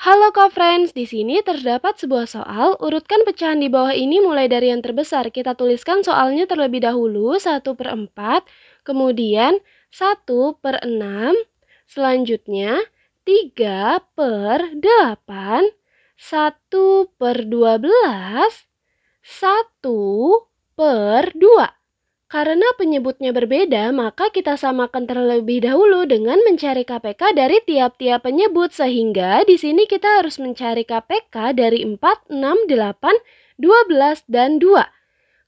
Halo co-friends, di sini terdapat sebuah soal, urutkan pecahan di bawah ini mulai dari yang terbesar. Kita tuliskan soalnya terlebih dahulu 1 per 4, kemudian 1 per 6, selanjutnya 3 per 8, 1 per 12, 1 per 2. Karena penyebutnya berbeda, maka kita samakan terlebih dahulu dengan mencari KPK dari tiap-tiap penyebut sehingga di sini kita harus mencari KPK dari 4, 6, 8, 12, dan 2.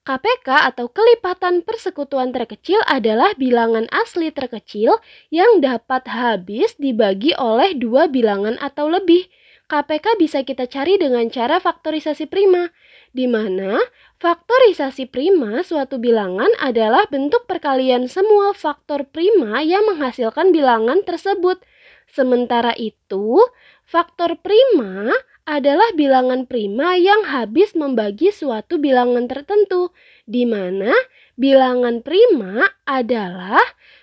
KPK atau kelipatan persekutuan terkecil adalah bilangan asli terkecil yang dapat habis dibagi oleh dua bilangan atau lebih. KPK bisa kita cari dengan cara faktorisasi prima di mana faktorisasi prima suatu bilangan adalah bentuk perkalian semua faktor prima yang menghasilkan bilangan tersebut. Sementara itu, faktor prima adalah bilangan prima yang habis membagi suatu bilangan tertentu, di mana bilangan prima adalah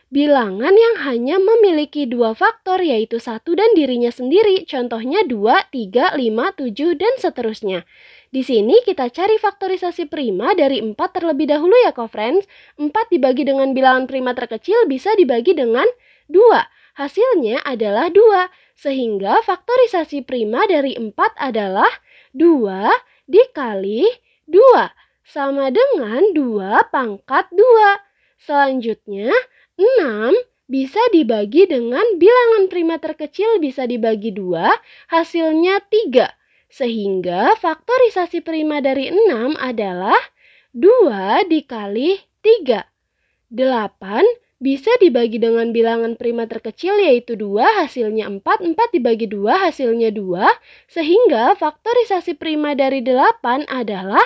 Bilangan yang hanya memiliki dua faktor yaitu satu dan dirinya sendiri, contohnya 2, 3, 5, 7, dan seterusnya. Di sini kita cari faktorisasi prima dari 4 terlebih dahulu ya co-friends. 4 dibagi dengan bilangan prima terkecil bisa dibagi dengan 2. Hasilnya adalah 2, sehingga faktorisasi prima dari 4 adalah 2 dikali 2 sama dengan 2 pangkat 2. Selanjutnya, 6 bisa dibagi dengan bilangan prima terkecil bisa dibagi 2, hasilnya 3. Sehingga faktorisasi prima dari 6 adalah 2 dikali 3. 8 bisa dibagi dengan bilangan prima terkecil yaitu 2 hasilnya 4, 4 dibagi 2 hasilnya 2, sehingga faktorisasi prima dari 8 adalah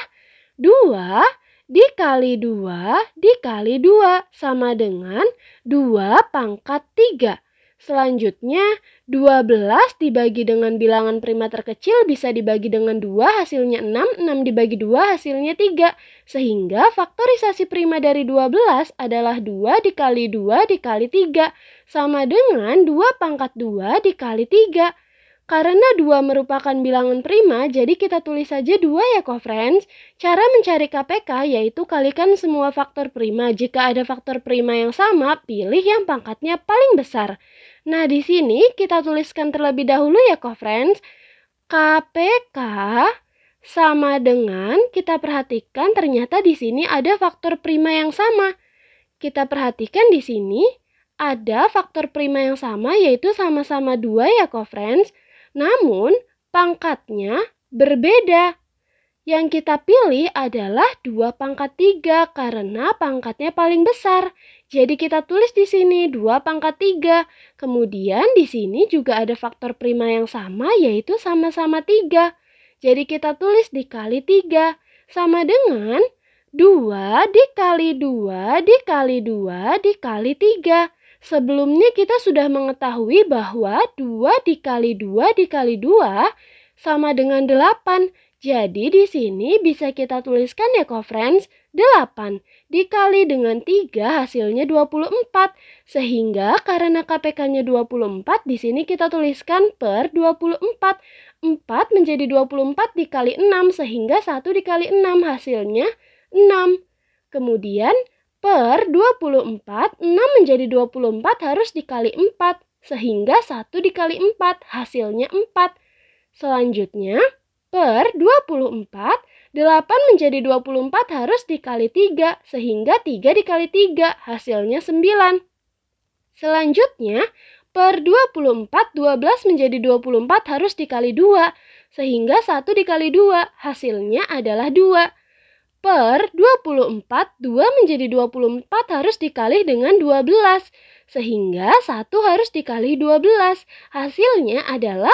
2 dikali dikali 2 dikali 2 sama dengan 2 pangkat 3. Selanjutnya, 12 dibagi dengan bilangan prima terkecil bisa dibagi dengan 2 hasilnya 6, 6 dibagi 2 hasilnya 3. Sehingga faktorisasi prima dari 12 adalah 2 dikali 2 dikali 3 sama dengan 2 pangkat 2 dikali 3. Karena 2 merupakan bilangan prima, jadi kita tulis saja 2 ya co-friends. Cara mencari KPK yaitu kalikan semua faktor prima. Jika ada faktor prima yang sama, pilih yang pangkatnya paling besar. Nah, di sini kita tuliskan terlebih dahulu ya co-friends. KPK sama dengan kita perhatikan ternyata di sini ada faktor prima yang sama. Kita perhatikan di sini ada faktor prima yang sama yaitu sama-sama 2 ya co-friends. Namun, pangkatnya berbeda. Yang kita pilih adalah dua pangkat tiga karena pangkatnya paling besar. Jadi kita tulis di sini dua pangkat tiga. Kemudian di sini juga ada faktor prima yang sama yaitu sama-sama tiga. Jadi kita tulis dikali tiga sama dengan dua dikali dua dikali 2 dikali 3. Sebelumnya kita sudah mengetahui bahwa 2 dikali 2 dikali 2 sama dengan 8. Jadi di sini bisa kita tuliskan ya friends 8 dikali dengan 3 hasilnya 24. Sehingga karena KPK-nya 24 di sini kita tuliskan per 24. 4 menjadi 24 dikali 6 sehingga 1 dikali 6 hasilnya 6. Kemudian Per 24, 6 menjadi 24 harus dikali 4, sehingga 1 dikali 4, hasilnya 4. Selanjutnya, per 24, 8 menjadi 24 harus dikali 3, sehingga 3 dikali 3, hasilnya 9. Selanjutnya, per 24, 12 menjadi 24 harus dikali 2, sehingga 1 dikali 2, hasilnya adalah 2 per 24, 2 menjadi 24 harus dikali dengan 12, sehingga 1 harus dikali 12. Hasilnya adalah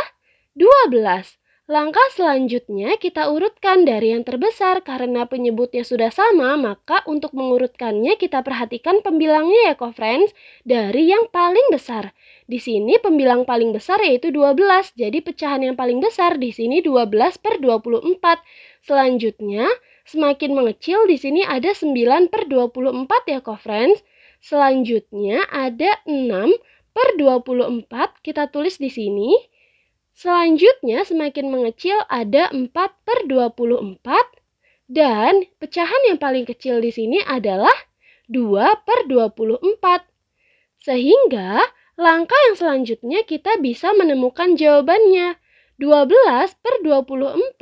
12. Langkah selanjutnya kita urutkan dari yang terbesar karena penyebutnya sudah sama, maka untuk mengurutkannya kita perhatikan pembilangnya ya, co-friends, dari yang paling besar. Di sini pembilang paling besar yaitu 12, jadi pecahan yang paling besar di sini 12 per 24. Selanjutnya, semakin mengecil. Di sini ada 9 per 24 ya, co-friends. Selanjutnya ada 6 per 24, kita tulis di sini. Selanjutnya semakin mengecil ada 4 per 24. Dan pecahan yang paling kecil di sini adalah 2 per 24. Sehingga langkah yang selanjutnya kita bisa menemukan jawabannya. 12 per 24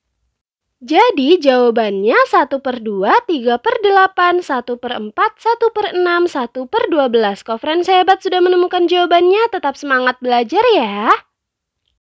Jadi jawabannya 1 per 2, 3 per 8, 1 per 4, 1 per 6, 1 per 12. Kofren sehebat sudah menemukan jawabannya, tetap semangat belajar ya.